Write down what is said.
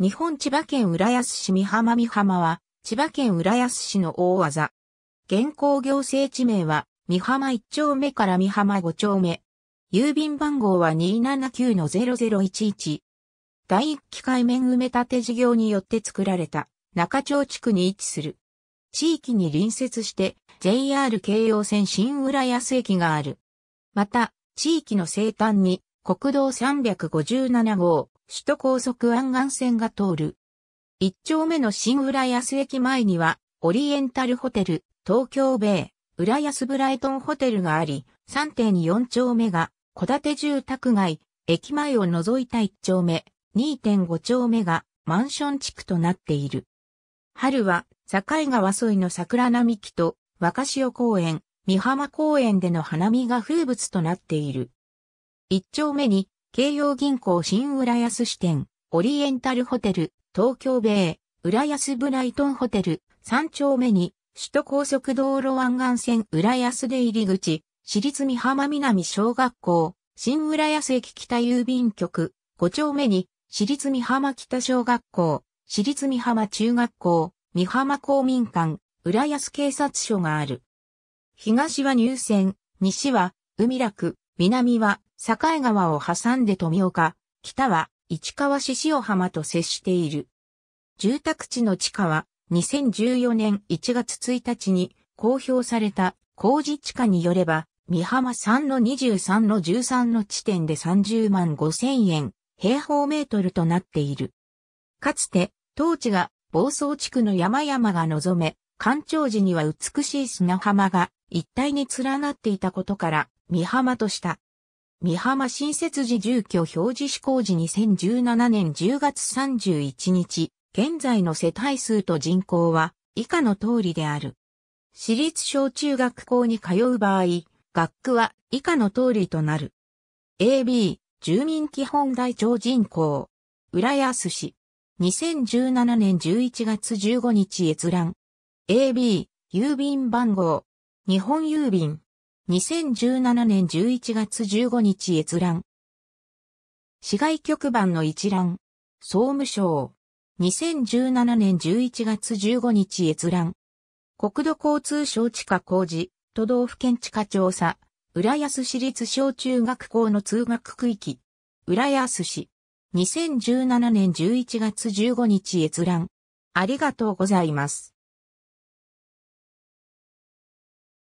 日本千葉県浦安市三浜三浜は、千葉県浦安市の大技。現行行政地名は、三浜1丁目から三浜5丁目。郵便番号は279-0011。第1機海面埋め立て事業によって作られた、中町地区に位置する。地域に隣接して、JR 京葉線新浦安駅がある。また、地域の西端に、国道357号、首都高速湾岸線が通る。一丁目の新浦安駅前には、オリエンタルホテル、東京米、浦安ブライトンホテルがあり、3.4丁目が、戸建て住宅街、駅前を除いた一丁目、2.5丁目が、マンション地区となっている。春は、境川沿いの桜並木と、若潮公園、三浜公園での花見が風物となっている。一丁目に京葉銀行新浦安支店、オリエンタルホテル、東京米、浦安ブライトンホテル、3丁目に、首都高速道路湾岸線浦安出入り口、市立美浜南小学校、新浦安駅北郵便局、5丁目に、市立美浜北小学校、市立美浜中学校、美浜公民館、浦安警察署がある。東は入線、西は海楽、南は境川を挟んで富岡、北は市川市塩浜と接している。住宅地の地価は2014年1月1日に公表された工事地価によれば、三浜3の23の13の地点で30万5千円平方メートルとなっている。かつて、当地が房総地区の山々が望め、干潮時には美しい砂浜が一帯に連なっていたことから、三浜とした。三浜新設時住居表示施行時2017年10月31日、現在の世帯数と人口は以下の通りである。私立小中学校に通う場合、学区は以下の通りとなる。AB、住民基本台帳人口、浦安市、2017年11月15日閲覧。AB、郵便番号、日本郵便、2017年11月15日閲覧。市外局番の一覧。総務省。2017年11月15日閲覧。国土交通省地下工事、都道府県地下調査、浦安市立小中学校の通学区域。浦安市。2017年11月15日閲覧。ありがとうございます。